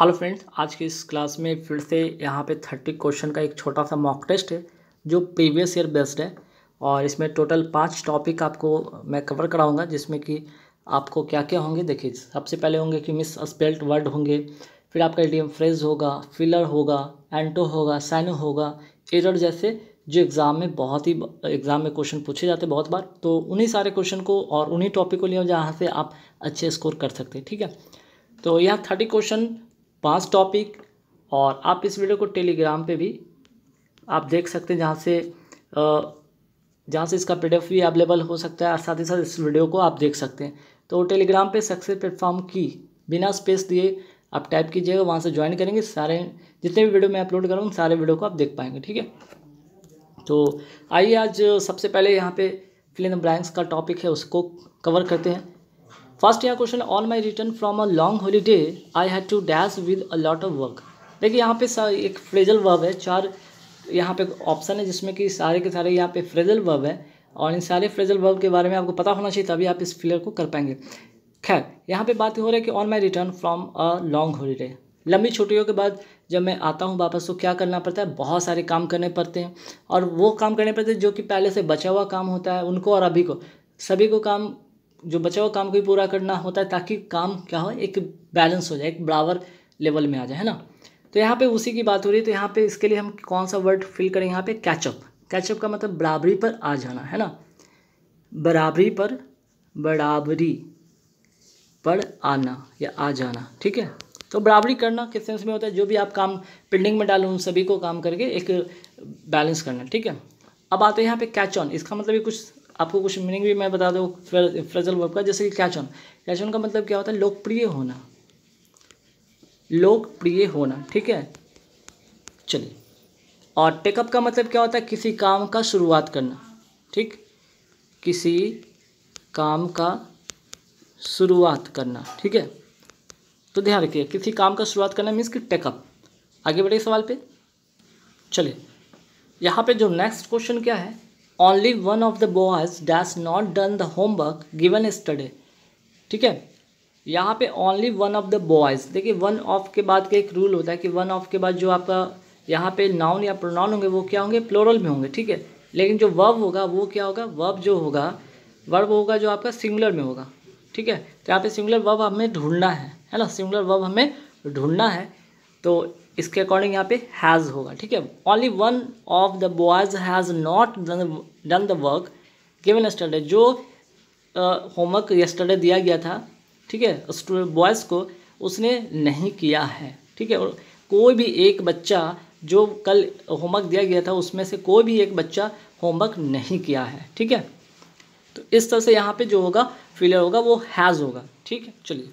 hello friends आज की इस क्लास में फिर से यहाँ पे थर्टी क्वेश्चन का एक छोटा सा मॉक टेस्ट है जो प्रीवियस ईयर बेस्ड है और इसमें टोटल पांच टॉपिक आपको मैं कवर कराऊंगा जिसमें कि आपको क्या क्या होंगे देखिए सबसे पहले होंगे कि मिस स्पेल्ट वर्ड होंगे फिर आपका एडीएम फ्रेज होगा फिलर होगा एंटो होगा साइनो होगा एरर जैसे जो एग्ज़ाम में बहुत ही एग्ज़ाम में क्वेश्चन पूछे जाते बहुत बार तो उन्हीं सारे क्वेश्चन को और उन्हीं टॉपिक को लिया जहाँ से आप अच्छे स्कोर कर सकते हैं ठीक है तो यह थर्टी क्वेश्चन पांच टॉपिक और आप इस वीडियो को टेलीग्राम पे भी आप देख सकते हैं जहाँ से जहाँ से इसका पी भी अवेलेबल हो सकता है और साथ ही साथ इस वीडियो को आप देख सकते हैं तो टेलीग्राम पे सक्सेस प्लेटफॉर्म की बिना स्पेस दिए आप टाइप कीजिएगा वहाँ से ज्वाइन करेंगे सारे जितने भी वीडियो मैं अपलोड करूँ सारे वीडियो को आप देख पाएंगे ठीक है तो आइए आज सबसे पहले यहाँ पर फिल्म ब्रांक्स का टॉपिक है उसको कवर करते हैं फर्स्ट यहाँ question on my return from a long holiday I had to dash with a lot of work देखिए यहाँ पे एक फ्रेजल वर्ब है चार यहाँ पे ऑप्शन है जिसमें कि सारे के सारे यहाँ पे फ्रेजल वर्ब है और इन सारे फ्रेजल वर्ब के बारे में आपको पता होना चाहिए तभी आप इस फिलर को कर पाएंगे खैर यहाँ पे बात हो रहा है कि on my return from a long holiday लंबी छुट्टियों के बाद जब मैं आता हूँ वापस तो क्या करना पड़ता है बहुत सारे काम करने पड़ते हैं और वो काम करने पड़ते हैं जो कि पहले से बचा हुआ काम होता है उनको और अभी को सभी को काम जो बचा हुआ काम को भी पूरा करना होता है ताकि काम क्या हो एक बैलेंस हो जाए एक बराबर लेवल में आ जाए है ना तो यहाँ पे उसी की बात हो रही है तो यहाँ पे इसके लिए हम कौन सा वर्ड फिल करें यहाँ पे कैचअप कैचअप का मतलब बराबरी पर आ जाना है ना बराबरी पर बराबरी पर आना या आ जाना ठीक है तो बराबरी करना किस सेंस में होता है जो भी आप काम पेंडिंग में डालो उन सभी को काम करके एक बैलेंस करना ठीक है अब आते हैं यहाँ पे कैच ऑन इसका मतलब ये कुछ आपको कुछ मीनिंग भी मैं बता दूँ फ्रेजल वर्ब का जैसे कि कैच ऑन कैच ऑन का मतलब क्या होता है लोकप्रिय होना लोकप्रिय होना ठीक है चलिए और टेकअप का मतलब क्या होता है किसी काम का शुरुआत करना ठीक किसी काम का शुरुआत करना ठीक है तो ध्यान रखिए किसी काम का शुरुआत करना मीन्स कि टेकअप आगे बढ़े सवाल पे चलिए यहाँ पे जो नेक्स्ट क्वेश्चन क्या है only one of the boys dash not done the homework given yesterday ठीक है यहाँ पे only one of the boys देखिए वन ऑफ के बाद का एक रूल होता है कि वन ऑफ के बाद जो आपका यहाँ पे नाउन या प्रोनाउन होंगे वो क्या होंगे प्लोरल में होंगे ठीक है लेकिन जो वर्ब होगा वो क्या होगा वर्ब जो होगा वर्ब होगा जो आपका सिंगुलर में होगा ठीक है तो यहाँ पे सिंगुलर वर्ब हमें ढूंढना है है ना सिंगुलर वर्ब हमें ढूंढना है तो इसके अकॉर्डिंग यहाँ पे हैज़ होगा ठीक है only one of the boys has not done the work given yesterday जो होमवर्क यस्टरडे दिया गया था ठीक है बॉयज़ को उसने नहीं किया है ठीक है और कोई भी एक बच्चा जो कल होमवर्क दिया गया था उसमें से कोई भी एक बच्चा होमवर्क नहीं किया है ठीक है तो इस तरह से यहाँ पे जो होगा फिलर होगा वो हैज़ होगा ठीक है चलिए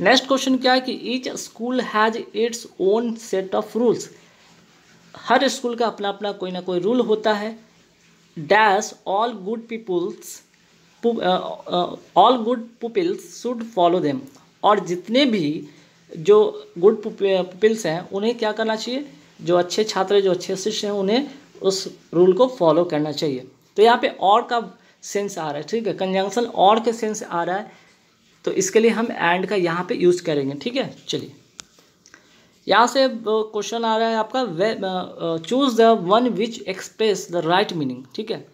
नेक्स्ट क्वेश्चन क्या है कि each school has its own set of rules हर स्कूल का अपना अपना कोई ना कोई रूल होता है dash all good peoples all good peoples should follow them और जितने भी जो गुड पीपल्स uh, हैं उन्हें क्या करना चाहिए जो अच्छे छात्र जो अच्छे शिष्य हैं उन्हें उस रूल को फॉलो करना चाहिए तो यहाँ पे और का सेंस आ रहा है ठीक है कंजंक्शन और के सेंस आ रहा है तो इसके लिए हम एंड का यहाँ पे यूज़ करेंगे ठीक है चलिए यहाँ से क्वेश्चन आ रहा है आपका वे choose the one which express the right meaning ठीक है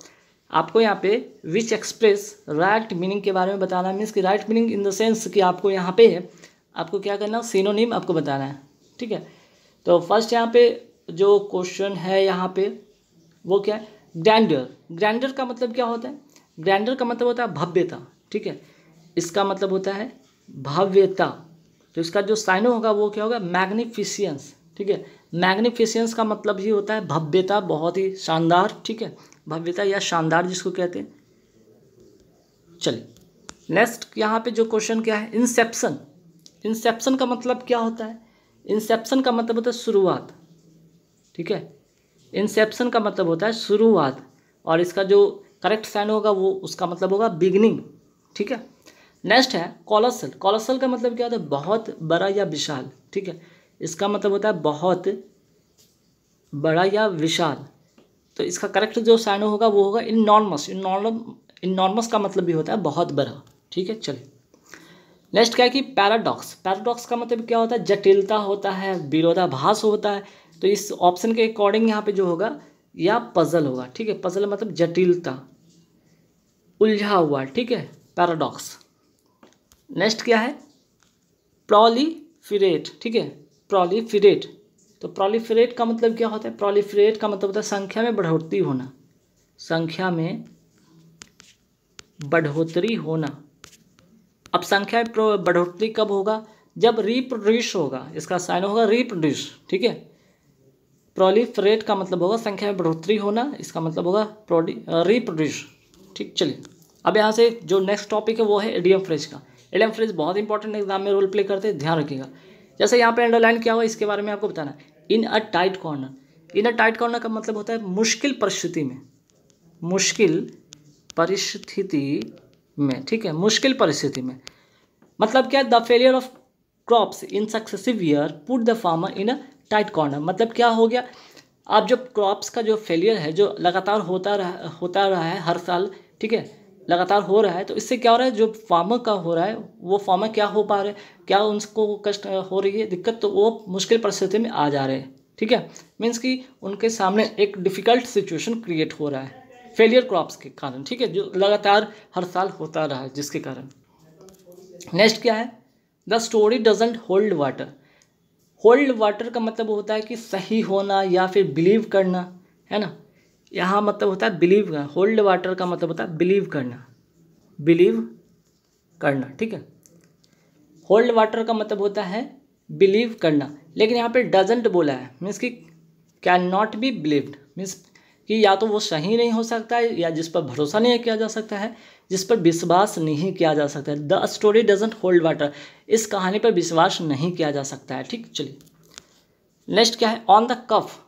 आपको यहाँ पे विच एक्सप्रेस राइट मीनिंग के बारे में बताना है मीन्स कि right meaning in the sense कि आपको यहाँ पे है आपको क्या करना है सिनोनिम आपको बताना है ठीक है तो फर्स्ट यहाँ पे जो क्वेश्चन है यहाँ पे वो क्या है ग्रैंडर ग्रैंडर का मतलब क्या होता है ग्रैंडर का मतलब होता है भव्यता ठीक है इसका मतलब होता है भव्यता तो इसका जो साइन होगा वो क्या होगा मैग्निफिशियंस ठीक है मैग्निफिशियंस का मतलब ही होता है भव्यता बहुत ही शानदार ठीक है भव्यता या शानदार जिसको कहते हैं चलिए नेक्स्ट यहाँ पे जो क्वेश्चन क्या है इंसेप्शन इंसेप्शन का मतलब क्या होता है इंसेप्शन का मतलब होता है शुरुआत ठीक है इंसेप्शन का मतलब होता है शुरुआत और इसका जो करेक्ट साइन होगा वो उसका मतलब होगा बिगनिंग ठीक है नेक्स्ट है कॉलोसल कॉलोसल का मतलब क्या होता है बहुत बड़ा या विशाल ठीक है इसका मतलब होता है बहुत बड़ा या विशाल तो इसका करेक्ट जो साइन होगा वो होगा इनॉर्मस इन इनॉर्मस का मतलब भी होता है बहुत बड़ा ठीक है चलिए नेक्स्ट क्या है कि पैराडॉक्स पैराडॉक्स का मतलब क्या होता है जटिलता होता है विरोधाभास होता है तो इस ऑप्शन के अकॉर्डिंग यहाँ पे जो होगा या पजल होगा ठीक है पजल मतलब जटिलता उलझा हुआ ठीक है पैराडॉक्स नेक्स्ट क्या है प्रोलीफिरेट ठीक है प्रोलीफिरेट तो प्रोलीफिरेट का मतलब क्या होता है प्रोलीफिरेट का मतलब होता है संख्या में बढ़ोतरी होना संख्या में बढ़ोतरी होना अब संख्या में बढ़ोतरी कब होगा जब रिप्रोड्यूस होगा इसका साइन होगा रिप्रोड्यूस ठीक है प्रोलीफरेट का मतलब होगा संख्या में बढ़ोतरी होना इसका मतलब होगा रिप्रोड्यूस ठीक चलिए अब यहाँ से जो नेक्स्ट टॉपिक है वो है एडियम फ्रेज का एडम फ्रिज बहुत इंपॉर्टेंट एग्जाम में रोल प्ले करते हैं ध्यान रखिएगा जैसे यहाँ पे अंडरलाइन क्या हुआ इसके बारे में आपको बताना in a tight corner in a tight corner का मतलब होता है मुश्किल परिस्थिति में मुश्किल परिस्थिति में ठीक है मुश्किल परिस्थिति में मतलब क्या the failure of crops in successive year put the farmer in a tight corner मतलब क्या हो गया आप जो क्रॉप्स का जो फेलियर है जो लगातार होता रहा होता रहा है हर साल ठीक है लगातार हो रहा है तो इससे क्या हो रहा है जो फार्मर का हो रहा है वो फार्मर क्या हो पा रहे हैं क्या उनको कष्ट हो रही है दिक्कत तो वो मुश्किल परिस्थिति में आ जा रहे हैं ठीक है मीन्स कि उनके सामने एक डिफ़िकल्ट सिचुएशन क्रिएट हो रहा है फेलियर क्रॉप्स के कारण ठीक है जो लगातार हर साल होता रहा है जिसके कारण नेक्स्ट क्या है the story doesn't hold water hold water का मतलब होता है कि सही होना या फिर बिलीव करना है ना यहाँ मतलब होता है बिलीव करना होल्ड वाटर का मतलब होता है बिलीव करना बिलीव करना ठीक है होल्ड वाटर का मतलब होता है बिलीव करना लेकिन यहाँ पे डजेंट बोला है मीन्स कि can not be believed means कि या तो वो सही नहीं हो सकता है या जिस पर भरोसा नहीं किया जा सकता है जिस पर विश्वास नहीं किया जा सकता है the story doesn't hold water इस कहानी पर विश्वास नहीं किया जा सकता है ठीक चलिए नेक्स्ट क्या है on the cuff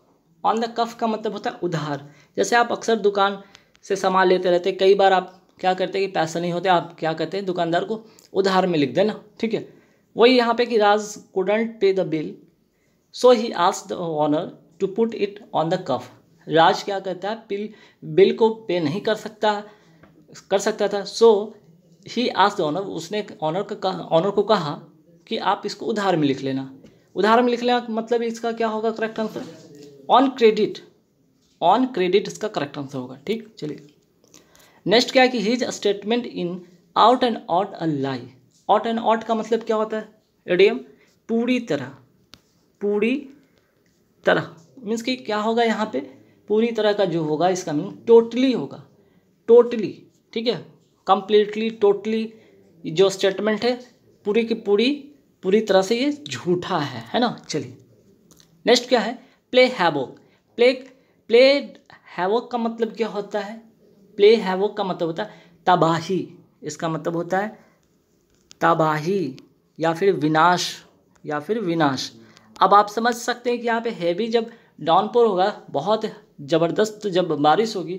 on the cuff का मतलब होता है उधार जैसे आप अक्सर दुकान से सामान लेते रहते कई बार आप क्या करते हैं कि पैसा नहीं होते आप क्या करते हैं दुकानदार को उधार में लिख देना ठीक है वही यहाँ पे कि Raj couldn't pay the bill so he had the honour to put it on the cuff Raj क्या करता है बिल बिल को पे नहीं कर सकता कर सकता था so he had the honour उसने ऑनर का ऑनर को कहा कि आप इसको उधार में लिख लेना उधार में लिख लेना मतलब इसका क्या होगा correct answer on credit on credit इसका करेक्ट आंसर होगा ठीक चलिए नेक्स्ट क्या है कि his statement in out and out a lie out and out का मतलब क्या होता है एडियम पूरी तरह पूरी तरह मीन्स कि क्या होगा यहाँ पे पूरी तरह का जो होगा इसका मीन टोटली होगा टोटली ठीक है कंप्लीटली टोटली जो स्टेटमेंट है पूरी की पूरी पूरी तरह से ये झूठा है है ना चलिए नेक्स्ट क्या है play havoc play play havoc का मतलब क्या होता है प्ले हैवोक का मतलब होता है तबाही इसका मतलब होता है तबाही या फिर विनाश या फिर विनाश अब आप समझ सकते हैं कि यहाँ पे हैवी जब डाउनपोर होगा बहुत ज़बरदस्त जब बारिश होगी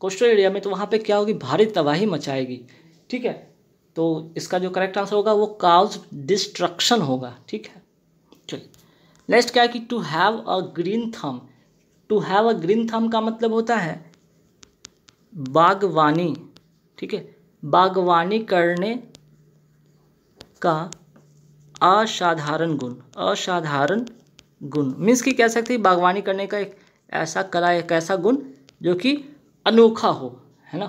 कोस्टल एरिया में तो वहाँ पे क्या होगी भारी तबाही मचाएगी ठीक है तो इसका जो करेक्ट आंसर होगा वो काउज डिस्ट्रक्शन होगा ठीक है चलिए नेक्स्ट क्या है कि to have a green thumb to have a green thumb का मतलब होता है बागवानी ठीक है बागवानी करने का असाधारण गुण असाधारण गुण मीन्स की कह सकते हैं बागवानी करने का एक ऐसा कला एक ऐसा गुण जो कि अनोखा हो है ना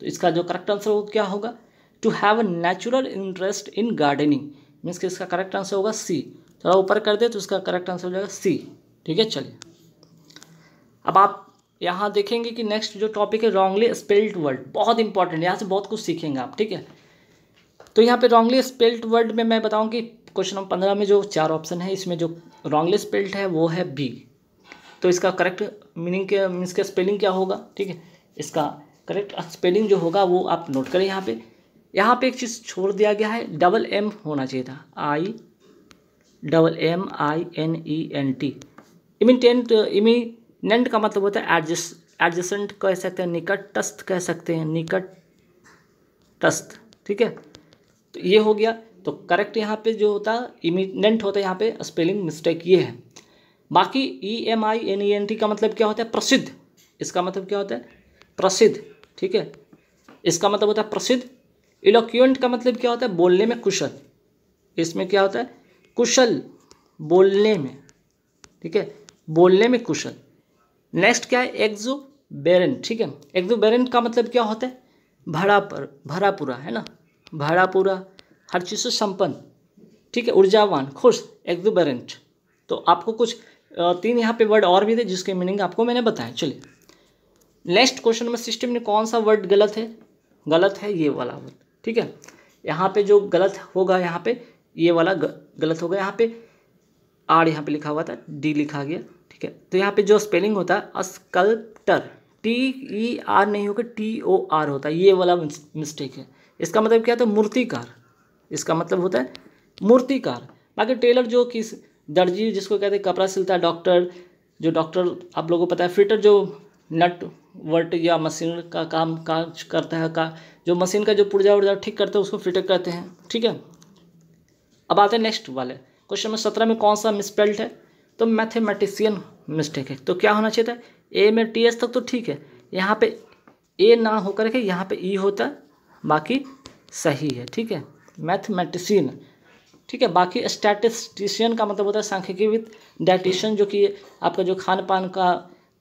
तो इसका जो करेक्ट आंसर होगा क्या होगा to have a natural interest in gardening means कि इसका करेक्ट आंसर होगा सी थोड़ा ऊपर कर दे तो इसका करेक्ट आंसर हो जाएगा सी ठीक है चलिए अब आप यहाँ देखेंगे कि नेक्स्ट जो टॉपिक है रॉन्गली स्पेल्ड वर्ड बहुत इंपॉर्टेंट यहाँ से बहुत कुछ सीखेंगे आप ठीक है तो यहाँ पे रॉन्गली स्पेल्ड वर्ड में मैं बताऊँ कि क्वेश्चन नंबर पंद्रह में जो चार ऑप्शन है इसमें जो रॉन्गली स्पेल्ड है वो है बी तो इसका करेक्ट मीनिंग के मीन्स का स्पेलिंग क्या होगा ठीक है इसका करेक्ट स्पेलिंग जो होगा वो आप नोट करें यहाँ पर यहाँ पर एक चीज़ छोड़ दिया गया है डबल एम होना चाहिए था I double M I N E N T टेंट इमी नेंड का मतलब होता है एडजस्ट एडजस्टेंट कह सकते हैं निकटस्थ कह सकते हैं निकटस्थ ठीक है तो ये हो गया तो करेक्ट यहाँ पे जो होता है इमिनेंट होता है यहाँ पे स्पेलिंग मिस्टेक ये है बाकी E M I N E N T का मतलब क्या होता है प्रसिद्ध इसका मतलब क्या होता है प्रसिद्ध ठीक है इसका मतलब होता है प्रसिद्ध इलोक्यूंट का मतलब क्या होता है बोलने में कुशल इसमें क्या होता है कुशल बोलने में ठीक है बोलने में कुशल नेक्स्ट क्या है एक्जो बेरेंट ठीक है एक्जो बेरेंट का मतलब क्या होता है भरा पर भरा पूरा है ना भरा पूरा हर चीज़ से संपन्न ठीक है ऊर्जावान खुश एक्जुबरेंट तो आपको कुछ तीन यहाँ पे वर्ड और भी थे जिसके मीनिंग आपको मैंने बताया चलिए नेक्स्ट क्वेश्चन नंबर सिस्टम में कौन सा वर्ड गलत है गलत है ये वाला वर्ड ठीक है यहाँ पे जो गलत होगा यहाँ पे ये वाला गलत होगा यहाँ पे आर यहाँ पे लिखा हुआ था डी लिखा गया ठीक है तो यहाँ पे जो स्पेलिंग होता है अस्कल्प्टर टी ई आर नहीं होकर टी ओ आर होता है ये वाला मिस्टेक है इसका मतलब क्या होता है मूर्तिकार इसका मतलब होता है मूर्तिकार बाकी टेलर जो किस दर्जी जिसको कहते हैं कपड़ा सिलता है डॉक्टर जो डॉक्टर आप लोगों को पता है फिटर जो नट वर्ट या मशीन का काम काज करता है का जो मशीन का जो पुर्जा उर्जा ठीक करते हैं उसको फिटर कहते हैं ठीक है अब आते हैं नेक्स्ट वाले क्वेश्चन नंबर सत्रह में कौन सा मिसपेल्ट है तो मैथेमेटिशियन मिस्टेक है तो क्या होना चाहिए था ए में टी एस तक तो ठीक है यहाँ पे ए ना होकर के यहाँ पे ई e होता है बाकी सही है ठीक है मैथमेटिशियन ठीक है बाकी स्टैटिस्टिशियन का मतलब होता है सांख्यिकीविद डाइटिशियन जो कि आपका जो खान पान का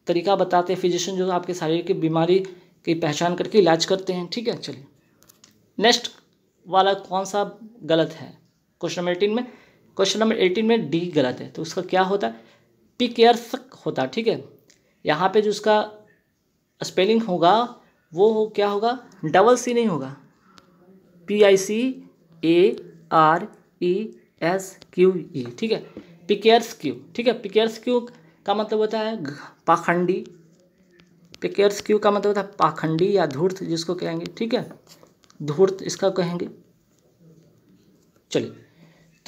तरीका बताते हैं फिजिशियन जो आपके शरीर की बीमारी की पहचान करके इलाज करते हैं ठीक है चलिए नेक्स्ट वाला कौन सा गलत है क्वेश्चन नंबर एटीन में क्वेश्चन नंबर एटीन में डी गलत है तो उसका क्या होता है पिक होता ठीक है यहाँ पे जो उसका स्पेलिंग होगा वो हो क्या होगा डबल सी नहीं होगा P I C A R E S Q U ठीक है पिकेयर्स क्यू ठीक है पिकेयर्स क्यू का मतलब होता है पाखंडी पिकेयर्स क्यू का मतलब होता है पाखंडी या धूर्त जिसको कहेंगे ठीक है धूर्त इसका कहेंगे चलिए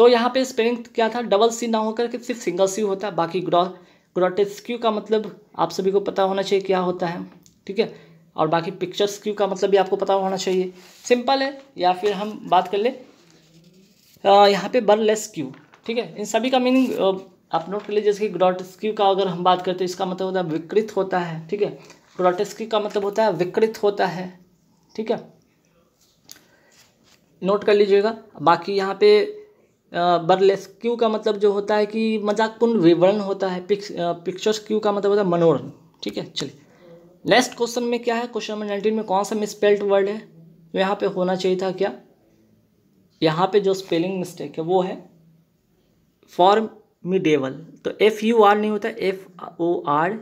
तो यहाँ पे स्पेलिंग क्या था डबल सी ना होकर के सिर्फ सिंगल सी होता है बाकी ग्रॉ क्यू का मतलब आप सभी को पता होना चाहिए क्या होता है ठीक है और बाकी पिक्चर्स क्यू का मतलब भी आपको पता होना चाहिए सिंपल है या फिर हम बात कर ले यहाँ पे बरलेस क्यू ठीक है इन सभी का मीनिंग आप नोट कर लीजिए जैसे कि क्यू का अगर हम बात करते हैं इसका मतलब होता है विकृत होता है ठीक है क्यू का मतलब होता है विकृत होता है ठीक है नोट कर लीजिएगा बाकी यहाँ पे क्यू का मतलब जो होता है कि मजाकपूर्ण विवरण होता है पिक्स पिक्चर्स क्यू का मतलब होता है मनोरंजन ठीक है चलिए नेक्स्ट क्वेश्चन में क्या है क्वेश्चन नंबर नाइनटीन में कौन सा मिसपेल्ड वर्ड है तो यहाँ पे होना चाहिए था क्या यहाँ पे जो स्पेलिंग मिस्टेक है वो है फॉर्मिडेबल तो एफ यू आर नहीं होता F O R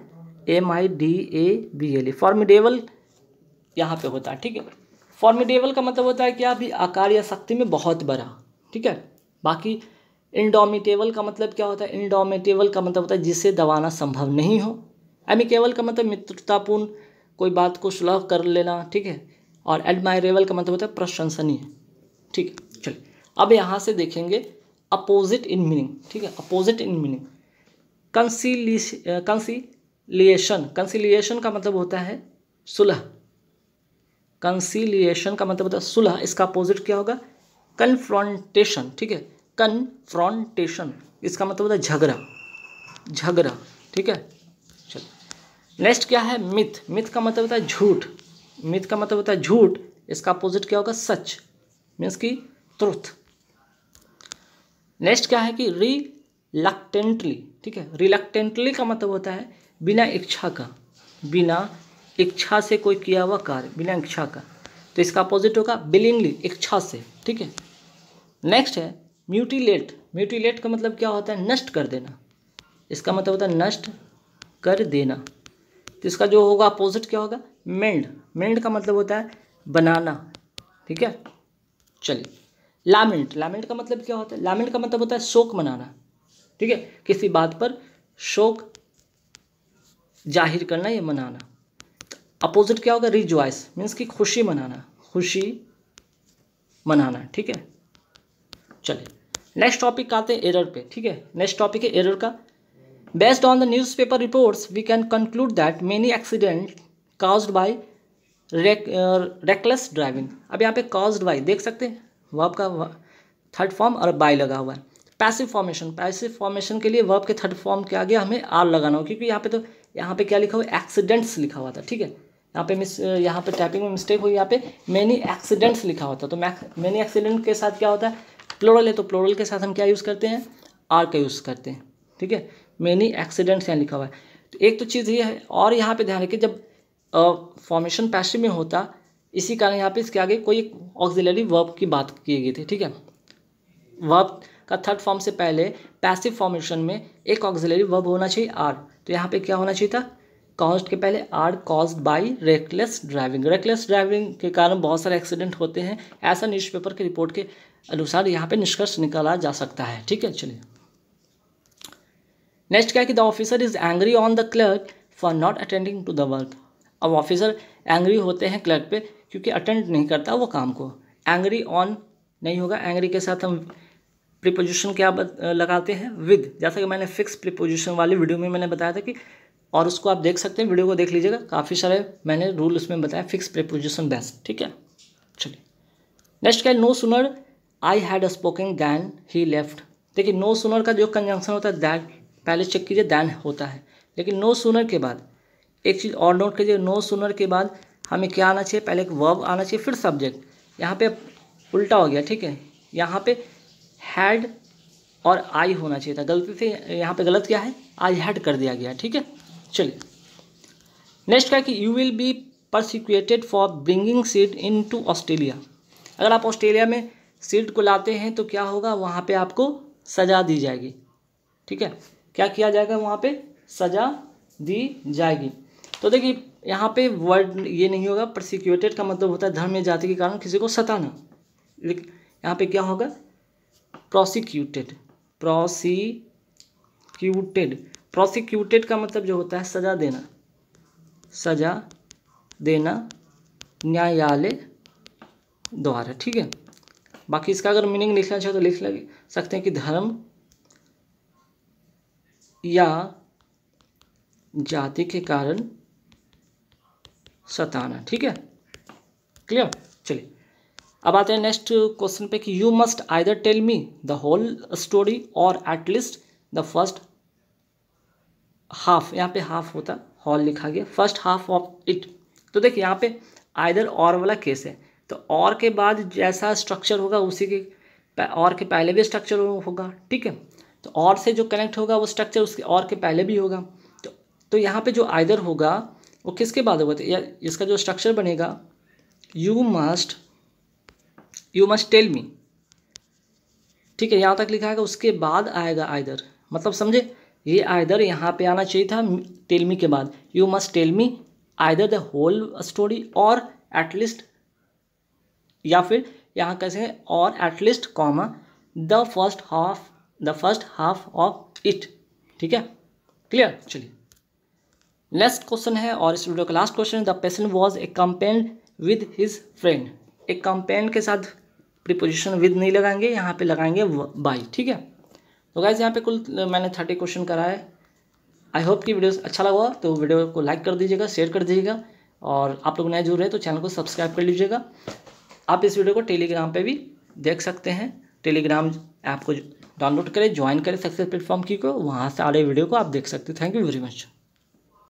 M I D A B L A formidable यहाँ पे होता है ठीक है फॉर्मिडेबल का मतलब होता है कि अभी आकार या शक्ति में बहुत बड़ा ठीक है बाकी इनडोमिटेबल का मतलब क्या होता है इनडोमिटेबल का मतलब होता है जिसे दबाना संभव नहीं हो एमिकेबल का मतलब मित्रतापूर्ण कोई बात को सुलभ कर लेना ठीक है और एडमायरेबल का मतलब होता है प्रशंसनीय ठीक है चलिए अब यहाँ से देखेंगे अपोजिट इन मीनिंग ठीक है अपोजिट इन मीनिंग कंसीली कंसीलिएशन कंसीलिएशन का मतलब होता है सुलह कंसीलिएशन का मतलब होता है सुलह इसका अपोजिट क्या होगा कन्फ्रॉन्टेशन ठीक है कन्फ्रॉन्टेशन इसका मतलब होता है झगड़ा झगड़ा ठीक है चलो नेक्स्ट क्या है मिथ मिथ का मतलब होता है झूठ मिथ का मतलब होता है झूठ इसका अपोजिट क्या होगा सच मीन्स की त्रुथ नेक्स्ट क्या है कि रिलक्टेंटली ठीक है रिलक्टेंटली का मतलब होता है बिना इच्छा का बिना इच्छा से कोई किया हुआ कार्य बिना इच्छा का तो इसका अपोजिट होगा बिलिंगली इच्छा से ठीक है नेक्स्ट है म्यूटिलेट म्यूटिलेट का मतलब क्या होता है नष्ट कर देना इसका मतलब होता है नष्ट कर देना तो इसका जो होगा अपोजिट क्या होगा मेंड मेंड का मतलब होता है बनाना ठीक है चलिए लामेंट लामेंट का मतलब क्या होता है लामेंट का मतलब होता है शोक मनाना ठीक है किसी बात पर शोक जाहिर करना या मनाना अपोजिट क्या होगा रिजॉइस मीन्स की खुशी मनाना खुशी मनाना ठीक है चले नेक्स्ट टॉपिक आते हैं एरर पे ठीक है नेक्स्ट टॉपिक है एरर का based on the newspaper reports we can conclude that many accident caused by reckless driving अब यहाँ पे कॉज्ड बाई देख सकते हैं वर्ब का थर्ड फॉर्म और बाय लगा हुआ है पैसिव फॉर्मेशन पैसिव फॉर्मेशन के लिए वर्ब के थर्ड फॉर्म के आगे हमें आर लगाना हो क्योंकि यहाँ पे तो यहाँ पे क्या लिखा हुआ है एक्सीडेंट्स लिखा हुआ था ठीक है यहाँ पे मिस यहाँ पे टाइपिंग में मिस्टेक हुई यहाँ पे मैनी एक्सीडेंट्स लिखा हुआ था तो मैनी एक्सीडेंट के साथ क्या होता है प्लोरल है तो प्लोरल के साथ हम क्या यूज़ करते हैं आर का यूज़ करते हैं ठीक है मैनी एक्सीडेंट्स यहाँ लिखा हुआ है तो एक तो चीज़ ये है और यहाँ पे ध्यान रखिए जब फॉर्मेशन पैसिव में होता इसी कारण यहाँ पे इसके आगे कोई ऑक्सिलरी वर्ब की बात की गई थी ठीक है वर्ब का थर्ड फॉर्म से पहले पैसिव फॉर्मेशन में एक ऑक्सिलरी वर्ब होना चाहिए आर तो यहाँ पे क्या होना चाहिए था कॉस्ट के पहले are cause by reckless driving reckless driving के कारण बहुत सारे एक्सीडेंट होते हैं ऐसा न्यूज़पेपर की रिपोर्ट के अनुसार यहाँ पे निष्कर्ष निकाला जा सकता है ठीक है चलिए नेक्स्ट क्या है कि the officer is angry on the clerk for not attending to the work अब ऑफिसर एंग्री होते हैं क्लर्क पे क्योंकि अटेंड नहीं करता वो काम को एंग्री ऑन नहीं होगा एंग्री के साथ हम प्रिपोजिशन क्या लगाते हैं विद जैसा कि मैंने फिक्स प्रिपोजिशन वाली वीडियो में मैंने बताया था कि और उसको आप देख सकते हैं वीडियो को देख लीजिएगा काफ़ी सारे मैंने रूल उसमें बताया फिक्स प्रिपोजिशन बेस्ट ठीक है चलिए नेक्स्ट क्या no sooner I had spoken than he left देखिए नो सुनर का जो कंजंक्शन होता है दैन पहले चेक कीजिए दैन होता है लेकिन नो सुनर के बाद एक चीज़ और नोट कीजिए नो सुनर के बाद हमें क्या आना चाहिए पहले एक वर्ब आना चाहिए फिर सब्जेक्ट यहाँ पे उल्टा हो गया ठीक है यहाँ पे हैड और आई होना चाहिए था गलती से यहाँ पे गलत क्या है आई हैड कर दिया गया ठीक है चलिए नेक्स्ट का कि you will be persecuted for bringing seed into Australia अगर आप ऑस्ट्रेलिया में सीड को लाते हैं तो क्या होगा वहाँ पे आपको सजा दी जाएगी ठीक है क्या किया जाएगा वहाँ पे सजा दी जाएगी तो देखिए यहाँ पे वर्ड ये नहीं होगा प्रोसिक्यूटेड का मतलब होता है धर्म या जाति के कारण किसी को सताना लेकिन यहाँ पे क्या होगा प्रोसिक्यूटेड प्रोसिक्यूटेड प्रोसिक्यूटेड का मतलब जो होता है सजा देना सजा देना न्यायालय द्वारा ठीक है बाकी इसका अगर मीनिंग लिखना चाहे तो लिख लगे सकते हैं कि धर्म या जाति के कारण सताना ठीक है क्लियर चलिए अब आते हैं नेक्स्ट क्वेश्चन पे कि you must either tell me the whole story और एटलीस्ट द फर्स्ट हाफ यहाँ पे हाफ होता हॉल लिखा गया फर्स्ट हाफ ऑफ इट तो देखिए यहाँ पे आइधर और वाला केस है तो और के बाद जैसा स्ट्रक्चर होगा उसी के और के पहले भी स्ट्रक्चर होगा ठीक है तो और से जो कनेक्ट होगा वो स्ट्रक्चर उसके और के पहले भी होगा तो तो यहाँ पे जो आइदर होगा वो किसके बाद होगा तो या इसका जो स्ट्रक्चर बनेगा you must you must tell me ठीक है यहाँ तक लिखा है उसके बाद आएगा आइदर मतलब समझे ये आयदर यहाँ पे आना चाहिए था टेलमी के बाद you must tell me either the whole story और एटलीस्ट या फिर यहाँ कैसे और at least comma the first half the first half of it ठीक है क्लियर चलिए नेक्स्ट क्वेश्चन है और इस वीडियो का last question the person was accompanied with his friend एक कंपेन के साथ प्रिपोजिशन विद नहीं लगाएंगे यहाँ पे लगाएंगे बाई ठीक है तो गाइज़ यहाँ पे कुल मैंने थर्टी क्वेश्चन करा है आई होप कि वीडियो अच्छा लगा हुआ तो वीडियो को लाइक कर दीजिएगा शेयर कर दीजिएगा और आप लोग नए जुड़ रहे हैं तो चैनल को सब्सक्राइब कर लीजिएगा आप इस वीडियो को टेलीग्राम पर भी देख सकते हैं टेलीग्राम ऐप को डाउनलोड करें ज्वाइन करें सक्सेस प्लेटफॉर्म की को वहाँ से आ रहे वीडियो को आप देख सकते हैं थैंक यू वेरी मच